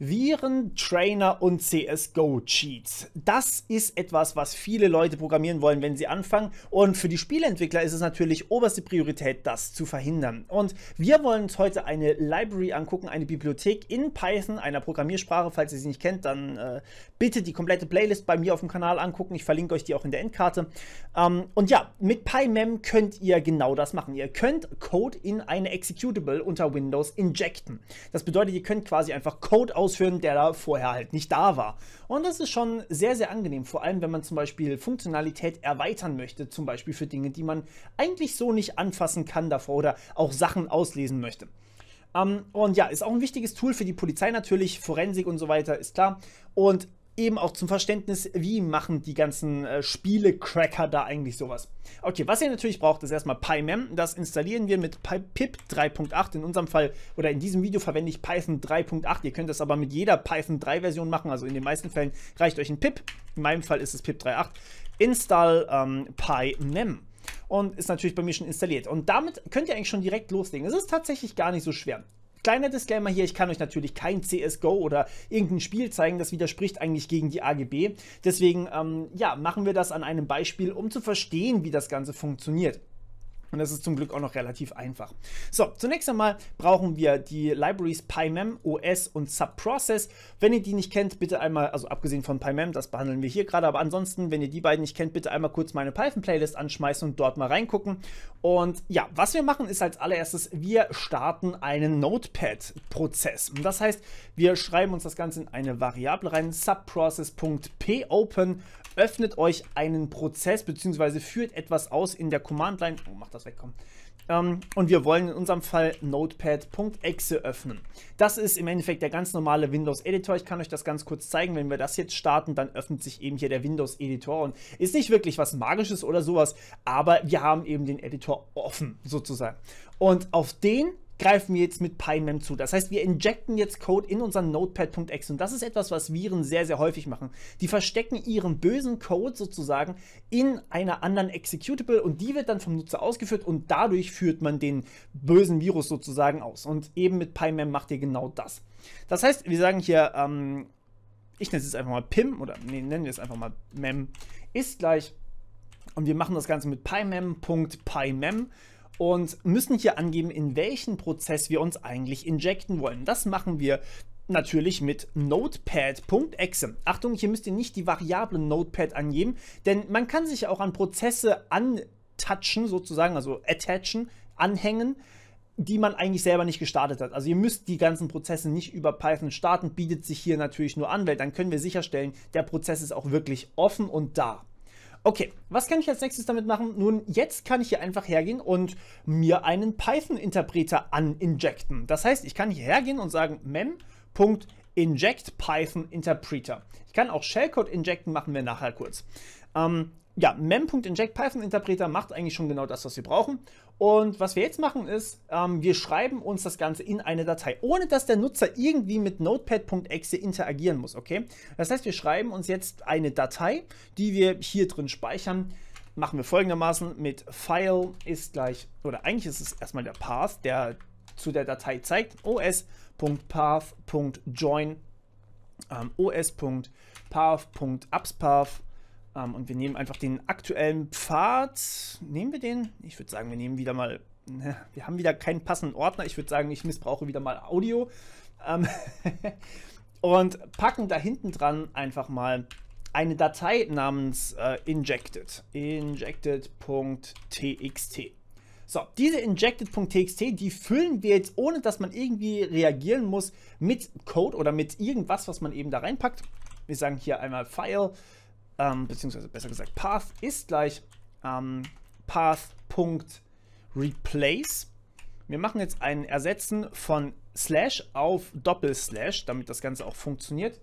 Viren, Trainer und CSGO-Cheats. Das ist etwas, was viele Leute programmieren wollen, wenn sie anfangen. Und für die Spieleentwickler ist es natürlich oberste Priorität, das zu verhindern. Und wir wollen uns heute eine Library angucken, eine Bibliothek in Python, einer Programmiersprache. Falls ihr sie nicht kennt, dann äh, bitte die komplette Playlist bei mir auf dem Kanal angucken. Ich verlinke euch die auch in der Endkarte. Ähm, und ja, mit PyMem könnt ihr genau das machen. Ihr könnt Code in eine Executable unter Windows injecten. Das bedeutet, ihr könnt quasi einfach Code aus ausführen, der da vorher halt nicht da war. Und das ist schon sehr, sehr angenehm, vor allem wenn man zum Beispiel Funktionalität erweitern möchte, zum Beispiel für Dinge, die man eigentlich so nicht anfassen kann davor oder auch Sachen auslesen möchte. Um, ähm, und ja, ist auch ein wichtiges Tool für die Polizei natürlich, Forensik und so weiter, ist klar. Und eben auch zum Verständnis, wie machen die ganzen äh, Spiele-Cracker da eigentlich sowas. Okay, was ihr natürlich braucht, ist erstmal PyMem. Das installieren wir mit pip 3.8. In unserem Fall oder in diesem Video verwende ich Python 3.8. Ihr könnt das aber mit jeder Python 3-Version machen. Also in den meisten Fällen reicht euch ein Pip. In meinem Fall ist es pip 3.8. Install ähm, PyMem und ist natürlich bei mir schon installiert. Und damit könnt ihr eigentlich schon direkt loslegen. Es ist tatsächlich gar nicht so schwer. Kleiner Disclaimer hier, ich kann euch natürlich kein CSGO oder irgendein Spiel zeigen, das widerspricht eigentlich gegen die AGB. Deswegen, ähm, ja, machen wir das an einem Beispiel, um zu verstehen, wie das Ganze funktioniert. Und das ist zum Glück auch noch relativ einfach. So, zunächst einmal brauchen wir die Libraries PyMem, OS und Subprocess. Wenn ihr die nicht kennt, bitte einmal, also abgesehen von PyMem, das behandeln wir hier gerade, aber ansonsten, wenn ihr die beiden nicht kennt, bitte einmal kurz meine Python-Playlist anschmeißen und dort mal reingucken. Und ja, was wir machen ist als allererstes, wir starten einen Notepad-Prozess. Das heißt, wir schreiben uns das Ganze in eine Variable rein, subprocess.popen öffnet euch einen Prozess bzw. führt etwas aus in der Command Line. Oh, mach das weg, komm. Ähm, und wir wollen in unserem Fall notepad.exe öffnen. Das ist im Endeffekt der ganz normale Windows Editor. Ich kann euch das ganz kurz zeigen. Wenn wir das jetzt starten, dann öffnet sich eben hier der Windows Editor und ist nicht wirklich was Magisches oder sowas, aber wir haben eben den Editor offen sozusagen. Und auf den greifen wir jetzt mit PyMem zu. Das heißt, wir injecten jetzt Code in unseren Notepad.exe und das ist etwas, was Viren sehr, sehr häufig machen. Die verstecken ihren bösen Code sozusagen in einer anderen Executable und die wird dann vom Nutzer ausgeführt und dadurch führt man den bösen Virus sozusagen aus. Und eben mit PyMem macht ihr genau das. Das heißt, wir sagen hier, ähm, ich nenne es jetzt einfach mal PIM oder nee, nennen wir es einfach mal MEM ist gleich und wir machen das Ganze mit PyMem.PyMem und müssen hier angeben, in welchen Prozess wir uns eigentlich injecten wollen. Das machen wir natürlich mit Notepad.exe. Achtung, hier müsst ihr nicht die Variablen Notepad angeben, denn man kann sich auch an Prozesse antatschen, sozusagen, also attachen, anhängen, die man eigentlich selber nicht gestartet hat. Also ihr müsst die ganzen Prozesse nicht über Python starten, bietet sich hier natürlich nur an, weil dann können wir sicherstellen, der Prozess ist auch wirklich offen und da. Okay, was kann ich als nächstes damit machen? Nun, jetzt kann ich hier einfach hergehen und mir einen Python-Interpreter aninjecten. Das heißt, ich kann hier hergehen und sagen mem.inject Python Interpreter. Ich kann auch Shellcode injecten, machen wir nachher kurz. Ähm, ja, mem.inject Python Interpreter macht eigentlich schon genau das, was wir brauchen. Und was wir jetzt machen ist, ähm, wir schreiben uns das Ganze in eine Datei, ohne dass der Nutzer irgendwie mit Notepad.exe interagieren muss, okay? Das heißt, wir schreiben uns jetzt eine Datei, die wir hier drin speichern. Machen wir folgendermaßen mit File ist gleich, oder eigentlich ist es erstmal der Path, der zu der Datei zeigt, os.path.join, ähm, os.path.abspath ähm, und wir nehmen einfach den aktuellen Pfad. Nehmen wir den? Ich würde sagen, wir nehmen wieder mal. Ne, wir haben wieder keinen passenden Ordner. Ich würde sagen, ich missbrauche wieder mal Audio. Ähm und packen da hinten dran einfach mal eine Datei namens äh, injected. injected.txt. So, diese injected.txt, die füllen wir jetzt, ohne dass man irgendwie reagieren muss, mit Code oder mit irgendwas, was man eben da reinpackt. Wir sagen hier einmal File, ähm, beziehungsweise besser gesagt, Path ist gleich ähm, Path.replace. Wir machen jetzt ein Ersetzen von Slash auf Doppel-Slash, damit das Ganze auch funktioniert.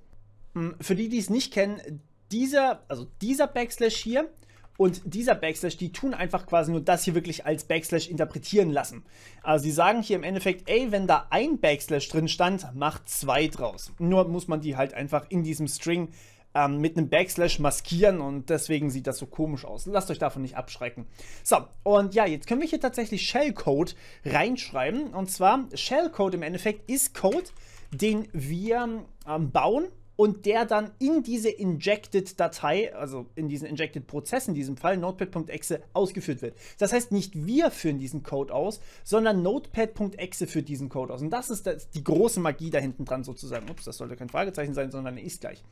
Mm, für die, die es nicht kennen, dieser, also dieser Backslash hier und dieser Backslash, die tun einfach quasi nur das hier wirklich als Backslash interpretieren lassen. Also sie sagen hier im Endeffekt, ey, wenn da ein Backslash drin stand, macht zwei draus. Nur muss man die halt einfach in diesem String ähm, mit einem Backslash maskieren und deswegen sieht das so komisch aus. Lasst euch davon nicht abschrecken. So, und ja, jetzt können wir hier tatsächlich Shellcode reinschreiben. Und zwar, Shellcode im Endeffekt ist Code, den wir ähm, bauen und der dann in diese Injected-Datei, also in diesen Injected-Prozess in diesem Fall, Notepad.exe, ausgeführt wird. Das heißt, nicht wir führen diesen Code aus, sondern Notepad.exe führt diesen Code aus. Und das ist das, die große Magie da hinten dran sozusagen. Ups, das sollte kein Fragezeichen sein, sondern ist gleich.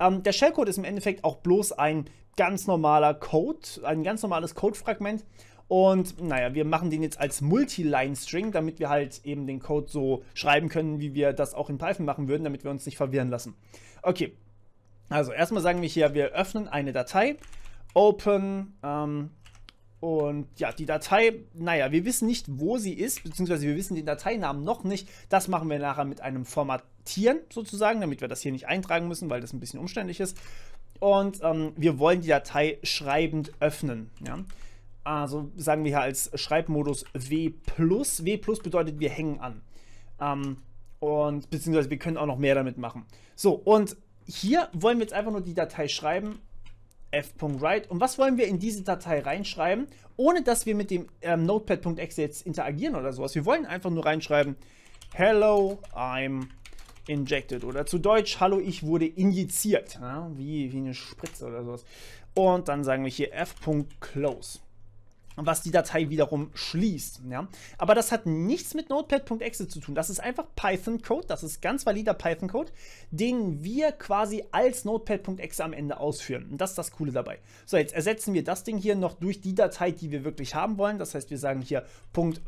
Ähm, der Shellcode ist im Endeffekt auch bloß ein ganz normaler Code, ein ganz normales Codefragment. Und naja, wir machen den jetzt als multiline string damit wir halt eben den Code so schreiben können, wie wir das auch in Python machen würden, damit wir uns nicht verwirren lassen. Okay, also erstmal sagen wir hier, wir öffnen eine Datei, open, ähm, und ja, die Datei, naja, wir wissen nicht, wo sie ist, beziehungsweise wir wissen den Dateinamen noch nicht. Das machen wir nachher mit einem Formatieren sozusagen, damit wir das hier nicht eintragen müssen, weil das ein bisschen umständlich ist. Und ähm, wir wollen die Datei schreibend öffnen. Ja? also sagen wir hier als Schreibmodus W+. W+, bedeutet, wir hängen an. Ähm, und beziehungsweise wir können auch noch mehr damit machen. So, und hier wollen wir jetzt einfach nur die Datei schreiben, f.write. Und was wollen wir in diese Datei reinschreiben, ohne dass wir mit dem ähm, Notepad.exe jetzt interagieren oder sowas. Wir wollen einfach nur reinschreiben, hello, I'm injected. Oder zu Deutsch, hallo, ich wurde injiziert. Ja, wie, wie eine Spritze oder sowas. Und dann sagen wir hier f.close was die Datei wiederum schließt. Ja? Aber das hat nichts mit Notepad.exe zu tun. Das ist einfach Python-Code, das ist ganz valider Python-Code, den wir quasi als Notepad.exe am Ende ausführen. Und das ist das Coole dabei. So, jetzt ersetzen wir das Ding hier noch durch die Datei, die wir wirklich haben wollen. Das heißt, wir sagen hier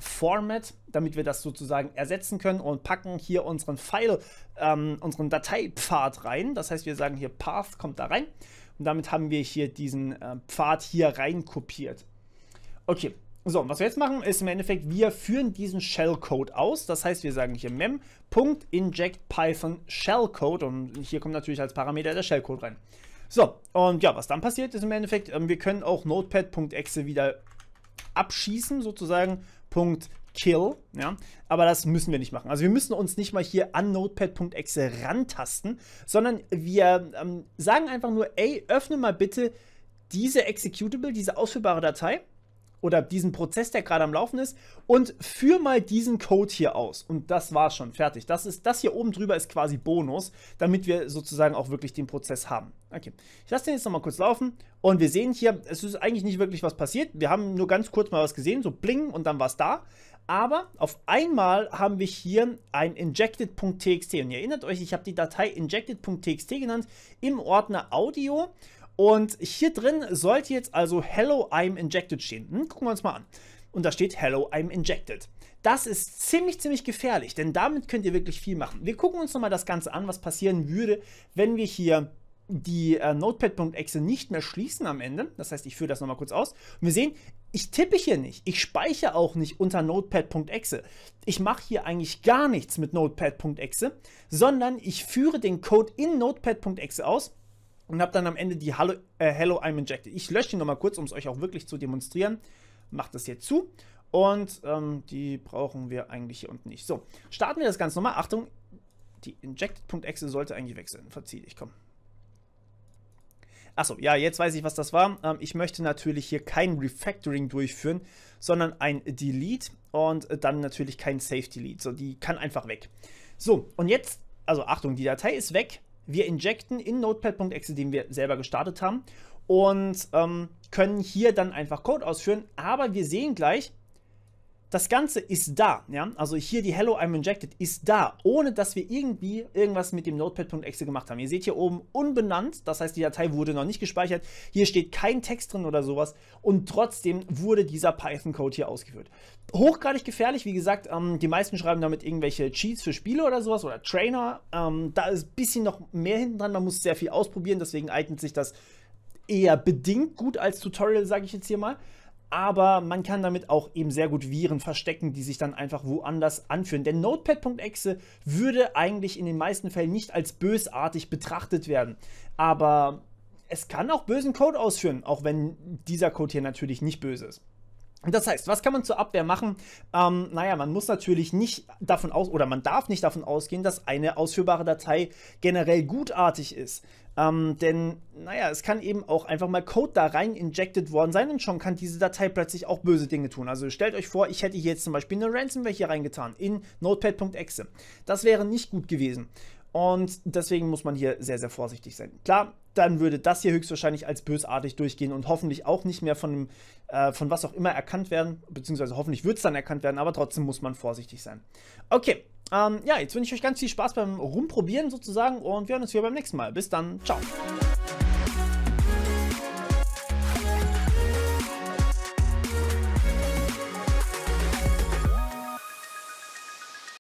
.format, damit wir das sozusagen ersetzen können und packen hier unseren File, ähm, unseren Dateipfad rein. Das heißt, wir sagen hier Path kommt da rein. Und damit haben wir hier diesen äh, Pfad hier rein kopiert. Okay, so, was wir jetzt machen, ist im Endeffekt, wir führen diesen Shellcode aus. Das heißt, wir sagen hier mem.injectPython Shellcode und hier kommt natürlich als Parameter der Shellcode rein. So, und ja, was dann passiert ist im Endeffekt, ähm, wir können auch notepad.exe wieder abschießen, sozusagen, .kill, ja, aber das müssen wir nicht machen. Also wir müssen uns nicht mal hier an notepad.exe rantasten, sondern wir ähm, sagen einfach nur, ey, öffne mal bitte diese Executable, diese ausführbare Datei, oder diesen Prozess, der gerade am Laufen ist, und führ mal diesen Code hier aus. Und das war schon fertig. Das, ist, das hier oben drüber ist quasi Bonus, damit wir sozusagen auch wirklich den Prozess haben. Okay, ich lasse den jetzt nochmal kurz laufen und wir sehen hier, es ist eigentlich nicht wirklich was passiert. Wir haben nur ganz kurz mal was gesehen, so bling und dann war es da. Aber auf einmal haben wir hier ein injected.txt und ihr erinnert euch, ich habe die Datei injected.txt genannt im Ordner Audio und hier drin sollte jetzt also Hello, I'm injected stehen. Hm, gucken wir uns mal an. Und da steht Hello, I'm injected. Das ist ziemlich, ziemlich gefährlich, denn damit könnt ihr wirklich viel machen. Wir gucken uns nochmal das Ganze an, was passieren würde, wenn wir hier die äh, Notepad.exe nicht mehr schließen am Ende. Das heißt, ich führe das nochmal kurz aus. Und wir sehen, ich tippe hier nicht. Ich speichere auch nicht unter Notepad.exe. Ich mache hier eigentlich gar nichts mit Notepad.exe, sondern ich führe den Code in Notepad.exe aus und habe dann am Ende die Hallo, äh, Hello I'm Injected. Ich lösche die nochmal kurz, um es euch auch wirklich zu demonstrieren. Macht das jetzt zu und ähm, die brauchen wir eigentlich hier unten nicht. So, starten wir das Ganze nochmal. Achtung, die Injected.exe sollte eigentlich wechseln. sein. Verzieh dich, komm. Achso, ja, jetzt weiß ich, was das war. Ähm, ich möchte natürlich hier kein Refactoring durchführen, sondern ein Delete und äh, dann natürlich kein Safety Delete. So, die kann einfach weg. So, und jetzt, also Achtung, die Datei ist weg. Wir injecten in Notepad.exe, den wir selber gestartet haben, und ähm, können hier dann einfach Code ausführen. Aber wir sehen gleich, das Ganze ist da, ja, also hier die Hello I'm Injected ist da, ohne dass wir irgendwie irgendwas mit dem Notepad.exe gemacht haben. Ihr seht hier oben unbenannt, das heißt die Datei wurde noch nicht gespeichert, hier steht kein Text drin oder sowas und trotzdem wurde dieser Python-Code hier ausgeführt. Hochgradig gefährlich, wie gesagt, ähm, die meisten schreiben damit irgendwelche Cheats für Spiele oder sowas oder Trainer, ähm, da ist ein bisschen noch mehr hinten dran, man muss sehr viel ausprobieren, deswegen eignet sich das eher bedingt gut als Tutorial, sage ich jetzt hier mal aber man kann damit auch eben sehr gut Viren verstecken, die sich dann einfach woanders anführen. Denn Notepad.exe würde eigentlich in den meisten Fällen nicht als bösartig betrachtet werden. Aber es kann auch bösen Code ausführen, auch wenn dieser Code hier natürlich nicht böse ist. Das heißt, was kann man zur Abwehr machen? Ähm, naja, man muss natürlich nicht davon aus oder man darf nicht davon ausgehen, dass eine ausführbare Datei generell gutartig ist. Ähm, denn, naja, es kann eben auch einfach mal Code da rein injected worden sein und schon kann diese Datei plötzlich auch böse Dinge tun. Also stellt euch vor, ich hätte hier jetzt zum Beispiel eine Ransomware hier reingetan in Notepad.exe. Das wäre nicht gut gewesen. Und deswegen muss man hier sehr, sehr vorsichtig sein. Klar, dann würde das hier höchstwahrscheinlich als bösartig durchgehen und hoffentlich auch nicht mehr von, äh, von was auch immer erkannt werden, beziehungsweise hoffentlich wird es dann erkannt werden, aber trotzdem muss man vorsichtig sein. Okay, ähm, ja, jetzt wünsche ich euch ganz viel Spaß beim Rumprobieren sozusagen und wir hören uns wieder beim nächsten Mal. Bis dann, ciao.